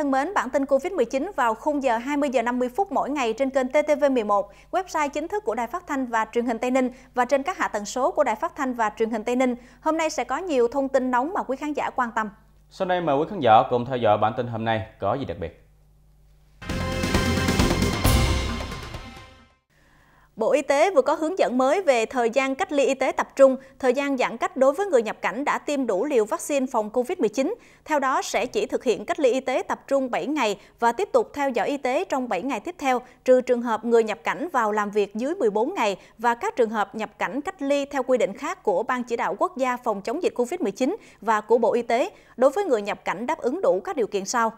thân mến, bản tin Covid-19 vào khung giờ 20 giờ 50 phút mỗi ngày trên kênh TTV11, website chính thức của Đài Phát thanh và Truyền hình Tây Ninh và trên các hạ tầng số của Đài Phát thanh và Truyền hình Tây Ninh. Hôm nay sẽ có nhiều thông tin nóng mà quý khán giả quan tâm. Sau đây mời quý khán giả cùng theo dõi bản tin hôm nay có gì đặc biệt. Bộ Y tế vừa có hướng dẫn mới về thời gian cách ly y tế tập trung, thời gian giãn cách đối với người nhập cảnh đã tiêm đủ liều vaccine phòng COVID-19. Theo đó, sẽ chỉ thực hiện cách ly y tế tập trung 7 ngày và tiếp tục theo dõi y tế trong 7 ngày tiếp theo, trừ trường hợp người nhập cảnh vào làm việc dưới 14 ngày và các trường hợp nhập cảnh cách ly theo quy định khác của Ban Chỉ đạo Quốc gia phòng chống dịch COVID-19 và của Bộ Y tế đối với người nhập cảnh đáp ứng đủ các điều kiện sau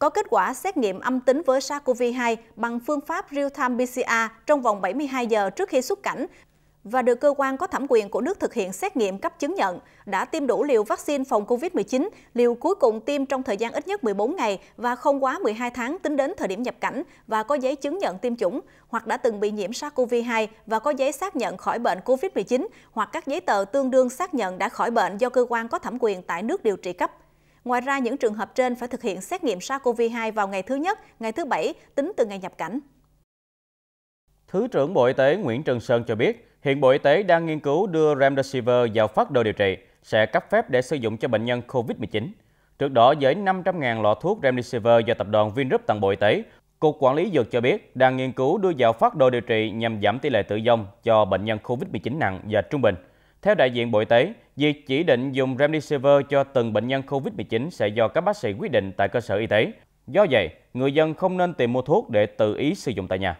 có kết quả xét nghiệm âm tính với SARS-CoV-2 bằng phương pháp real-time PCR trong vòng 72 giờ trước khi xuất cảnh và được cơ quan có thẩm quyền của nước thực hiện xét nghiệm cấp chứng nhận, đã tiêm đủ liều vaccine phòng COVID-19, liều cuối cùng tiêm trong thời gian ít nhất 14 ngày và không quá 12 tháng tính đến thời điểm nhập cảnh và có giấy chứng nhận tiêm chủng, hoặc đã từng bị nhiễm SARS-CoV-2 và có giấy xác nhận khỏi bệnh COVID-19 hoặc các giấy tờ tương đương xác nhận đã khỏi bệnh do cơ quan có thẩm quyền tại nước điều trị cấp. Ngoài ra, những trường hợp trên phải thực hiện xét nghiệm SARS-CoV-2 vào ngày thứ nhất, ngày thứ bảy, tính từ ngày nhập cảnh. Thứ trưởng Bộ Y tế Nguyễn Trường Sơn cho biết, hiện Bộ Y tế đang nghiên cứu đưa Remdesivir vào phát đồ điều trị, sẽ cấp phép để sử dụng cho bệnh nhân COVID-19. Trước đó, với 500.000 lọ thuốc Remdesivir do tập đoàn Vingroup tặng Bộ Y tế, Cục Quản lý Dược cho biết đang nghiên cứu đưa vào phát đồ điều trị nhằm giảm tỷ lệ tử vong cho bệnh nhân COVID-19 nặng và trung bình. Theo đại diện Bộ Y tế, việc chỉ định dùng remdesivir cho từng bệnh nhân COVID-19 sẽ do các bác sĩ quyết định tại cơ sở y tế. Do vậy, người dân không nên tìm mua thuốc để tự ý sử dụng tại nhà.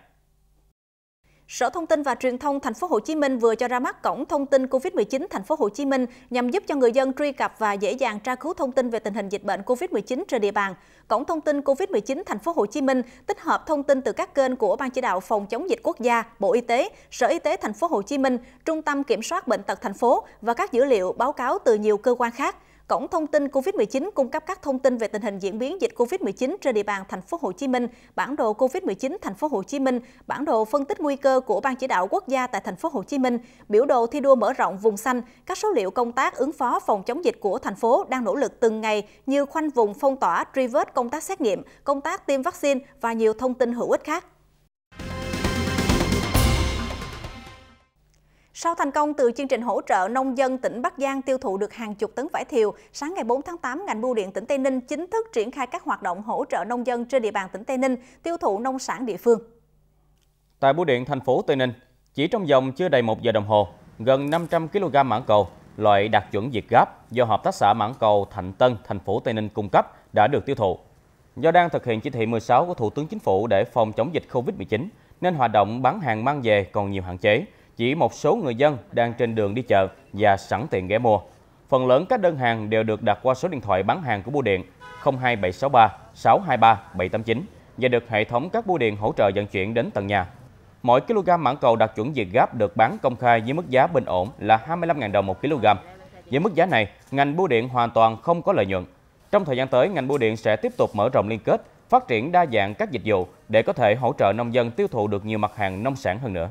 Sở Thông tin và Truyền thông Thành phố Hồ Chí Minh vừa cho ra mắt cổng thông tin COVID-19 Thành phố Hồ Chí Minh nhằm giúp cho người dân truy cập và dễ dàng tra cứu thông tin về tình hình dịch bệnh COVID-19 trên địa bàn. Cổng thông tin COVID-19 Thành phố Hồ Chí Minh tích hợp thông tin từ các kênh của Ban chỉ đạo phòng chống dịch quốc gia, Bộ Y tế, Sở Y tế Thành phố Hồ Chí Minh, Trung tâm Kiểm soát bệnh tật thành phố và các dữ liệu báo cáo từ nhiều cơ quan khác. Cổng thông tin COVID-19 cung cấp các thông tin về tình hình diễn biến dịch COVID-19 trên địa bàn thành phố Hồ Chí Minh, bản đồ COVID-19 thành phố Hồ Chí Minh, bản đồ phân tích nguy cơ của ban chỉ đạo quốc gia tại thành phố Hồ Chí Minh, biểu đồ thi đua mở rộng vùng xanh, các số liệu công tác ứng phó phòng chống dịch của thành phố đang nỗ lực từng ngày như khoanh vùng phong tỏa, truy vết, công tác xét nghiệm, công tác tiêm vaccine và nhiều thông tin hữu ích khác. Sau thành công từ chương trình hỗ trợ nông dân tỉnh Bắc Giang tiêu thụ được hàng chục tấn vải thiều, sáng ngày 4 tháng 8, ngành bưu điện tỉnh Tây Ninh chính thức triển khai các hoạt động hỗ trợ nông dân trên địa bàn tỉnh Tây Ninh tiêu thụ nông sản địa phương. Tại bưu điện thành phố Tây Ninh, chỉ trong vòng chưa đầy 1 giờ đồng hồ, gần 500 kg mãng cầu loại đạt chuẩn Việt Gáp do hợp tác xã mãng cầu Thạnh Tân, thành phố Tây Ninh cung cấp đã được tiêu thụ. Do đang thực hiện chỉ thị 16 của Thủ tướng Chính phủ để phòng chống dịch Covid-19, nên hoạt động bán hàng mang về còn nhiều hạn chế, chỉ một số người dân đang trên đường đi chợ và sẵn tiện ghé mua. Phần lớn các đơn hàng đều được đặt qua số điện thoại bán hàng của bưu điện 02763 623 789 và được hệ thống các bưu điện hỗ trợ vận chuyển đến tận nhà. Mỗi kg mãng cầu đạt chuẩn Việt Gáp được bán công khai với mức giá bình ổn là 25.000 đồng một kg. Với mức giá này, ngành bưu điện hoàn toàn không có lợi nhuận. Trong thời gian tới, ngành bưu điện sẽ tiếp tục mở rộng liên kết, phát triển đa dạng các dịch vụ để có thể hỗ trợ nông dân tiêu thụ được nhiều mặt hàng nông sản hơn nữa.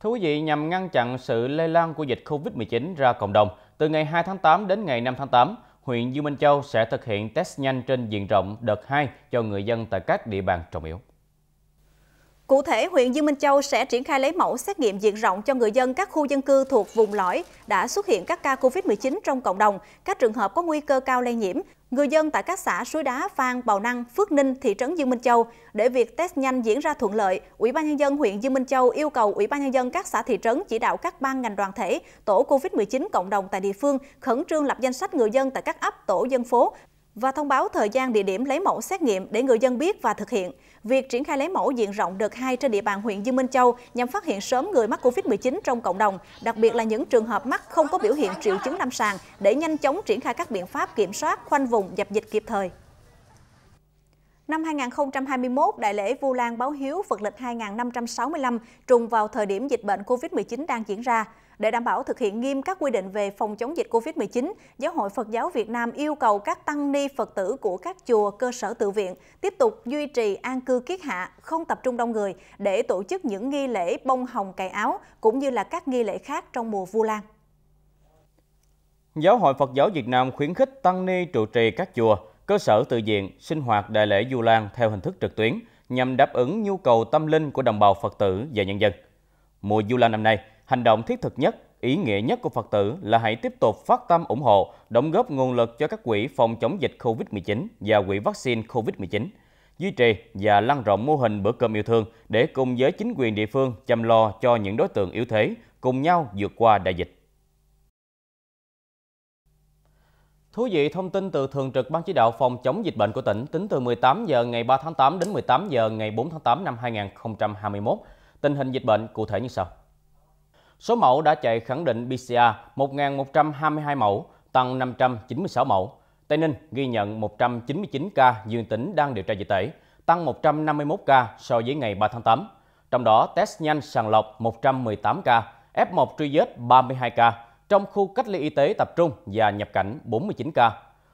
Thưa quý vị, nhằm ngăn chặn sự lây lan của dịch COVID-19 ra cộng đồng, từ ngày 2 tháng 8 đến ngày 5 tháng 8, huyện Dương Minh Châu sẽ thực hiện test nhanh trên diện rộng đợt 2 cho người dân tại các địa bàn trọng yếu. Cụ thể, huyện Dương Minh Châu sẽ triển khai lấy mẫu xét nghiệm diện rộng cho người dân các khu dân cư thuộc vùng lõi đã xuất hiện các ca COVID-19 trong cộng đồng, các trường hợp có nguy cơ cao lây nhiễm, người dân tại các xã Suối Đá, Phan, Bào Năng, Phước Ninh, thị trấn Dương Minh Châu để việc test nhanh diễn ra thuận lợi. Ủy ban nhân dân huyện Dương Minh Châu yêu cầu Ủy ban nhân dân các xã thị trấn chỉ đạo các ban ngành đoàn thể, tổ Covid-19 cộng đồng tại địa phương khẩn trương lập danh sách người dân tại các ấp, tổ dân phố và thông báo thời gian địa điểm lấy mẫu xét nghiệm để người dân biết và thực hiện. Việc triển khai lấy mẫu diện rộng đợt 2 trên địa bàn huyện Dương Minh Châu nhằm phát hiện sớm người mắc COVID-19 trong cộng đồng, đặc biệt là những trường hợp mắc không có biểu hiện triệu chứng lâm sàng để nhanh chóng triển khai các biện pháp kiểm soát, khoanh vùng, dập dịch kịp thời. Năm 2021, Đại lễ Vu Lan Báo Hiếu Phật lịch 2565 trùng vào thời điểm dịch bệnh COVID-19 đang diễn ra. Để đảm bảo thực hiện nghiêm các quy định về phòng chống dịch COVID-19, Giáo hội Phật giáo Việt Nam yêu cầu các tăng ni Phật tử của các chùa, cơ sở tự viện tiếp tục duy trì an cư kiết hạ, không tập trung đông người để tổ chức những nghi lễ bông hồng cài áo cũng như là các nghi lễ khác trong mùa Vu Lan. Giáo hội Phật giáo Việt Nam khuyến khích tăng ni trụ trì các chùa, cơ sở tự viện sinh hoạt đại lễ Du Lan theo hình thức trực tuyến nhằm đáp ứng nhu cầu tâm linh của đồng bào Phật tử và nhân dân. Mùa Du Lan năm nay, hành động thiết thực nhất, ý nghĩa nhất của Phật tử là hãy tiếp tục phát tâm ủng hộ, đóng góp nguồn lực cho các quỹ phòng chống dịch COVID-19 và quỹ vaccine COVID-19, duy trì và lan rộng mô hình bữa cơm yêu thương để cùng với chính quyền địa phương chăm lo cho những đối tượng yếu thế, cùng nhau vượt qua đại dịch. Thú vị thông tin từ Thường trực Ban Chỉ đạo Phòng chống dịch bệnh của tỉnh tính từ 18 giờ ngày 3 tháng 8 đến 18 giờ ngày 4 tháng 8 năm 2021. Tình hình dịch bệnh cụ thể như sau. Số mẫu đã chạy khẳng định PCR 1.122 mẫu, tăng 596 mẫu. Tây Ninh ghi nhận 199 ca dương tính đang điều tra dịch tễ, tăng 151 ca so với ngày 3 tháng 8. Trong đó, test nhanh sàng lọc 118 ca, F1 truy vết 32 ca, trong khu cách ly y tế tập trung và nhập cảnh 49 ca.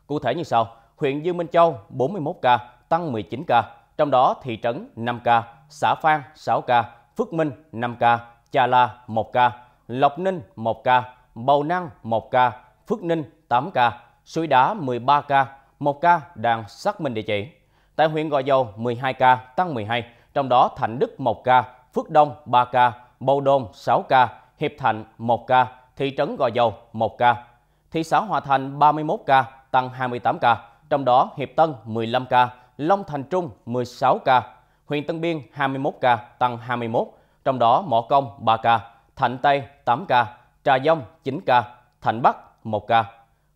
Cụ thể như sau, huyện Dương Minh Châu 41 ca, tăng 19 ca, trong đó thị trấn 5 ca, xã Phan 6 ca, Phước Minh 5 ca, Chà La 1 ca, Lộc Ninh 1 ca, Bầu Năng 1 ca, Phước Ninh 8 ca, Suối Đá 13 ca, 1 ca đang xác minh địa chỉ. Tại huyện Gò Dầu 12 ca, tăng 12, trong đó Thạnh Đức 1 ca, Phước Đông 3 ca, Bầu Đôn 6 ca, Hiệp Thạnh 1 ca, thị trấn Gò Dầu 1 ca, thị xã Hòa Thành 31 ca, tăng 28 ca, trong đó Hiệp Tân 15 ca, Long Thành Trung 16 ca, huyện Tân Biên 21 ca, tăng 21, trong đó Mỏ Công 3 ca, Thạnh Tây 8 ca, Trà Dông 9 ca, Thạnh Bắc 1 ca,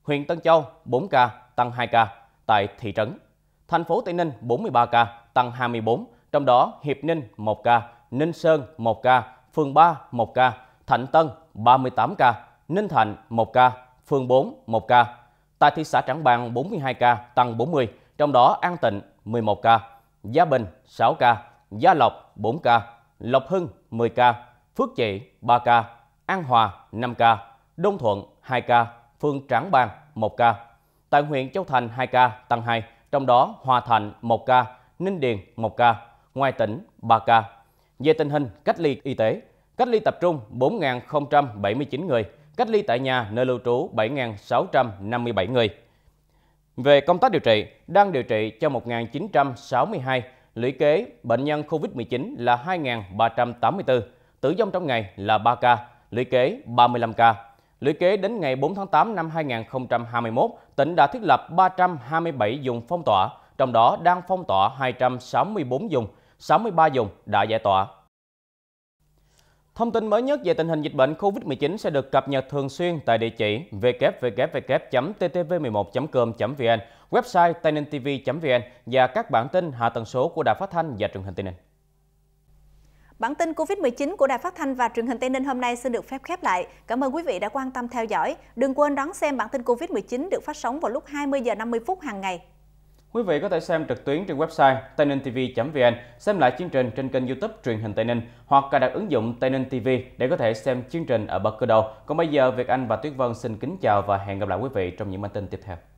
huyện Tân Châu 4 ca, tăng 2 ca tại thị trấn. Thành phố Tây Ninh 43 ca, tăng 24, trong đó Hiệp Ninh 1 ca, Ninh Sơn 1 ca, phường 3 1 ca, Thạnh Tân 38 ca, Ninh Thành 1 ca, phường 4 1 ca. Tại thị xã Trảng Bàng 42 ca, tăng 40, trong đó An Tịnh 11 ca, Gia Bình 6 ca, Gia Lộc 4 ca, Lộc Hưng 10 ca, Phước Trị 3 ca, An Hòa 5 ca, Đông Thuận 2 ca, phường Trảng Bàng 1 ca. Tại huyện Châu Thành 2 ca, tăng 2, trong đó Hòa Thành 1 ca, Ninh Điền 1 ca, ngoài tỉnh 3 ca. Về tình hình cách ly y tế, cách ly tập trung 4.079 người, cách ly tại nhà nơi lưu trú 7.657 người. Về công tác điều trị, đang điều trị cho 1.962, lũy kế bệnh nhân COVID-19 là 2.384, tử vong trong ngày là 3 ca, lũy kế 35 ca. Lũy kế đến ngày 4 tháng 8 năm 2021, tỉnh đã thiết lập 327 dùng phong tỏa, trong đó đang phong tỏa 264 vùng, 63 dùng đã giải tỏa. Thông tin mới nhất về tình hình dịch bệnh COVID-19 sẽ được cập nhật thường xuyên tại địa chỉ www.ttv11.com.vn, website tây tv vn và các bản tin hạ tần số của Đài Phát Thanh và Truyền hình Tây Ninh. Bản tin COVID-19 của Đài Phát Thanh và Truyền hình Tây Ninh hôm nay xin được phép khép lại. Cảm ơn quý vị đã quan tâm theo dõi. Đừng quên đón xem bản tin COVID-19 được phát sóng vào lúc 20 giờ 50 phút hàng ngày. Quý vị có thể xem trực tuyến trên website tây ninh tv vn xem lại chương trình trên kênh youtube truyền hình Tây Ninh hoặc cài đặt ứng dụng Tây Ninh TV để có thể xem chương trình ở bất cứ đâu. Còn bây giờ, Việt Anh và Tuyết Vân xin kính chào và hẹn gặp lại quý vị trong những bản tin tiếp theo.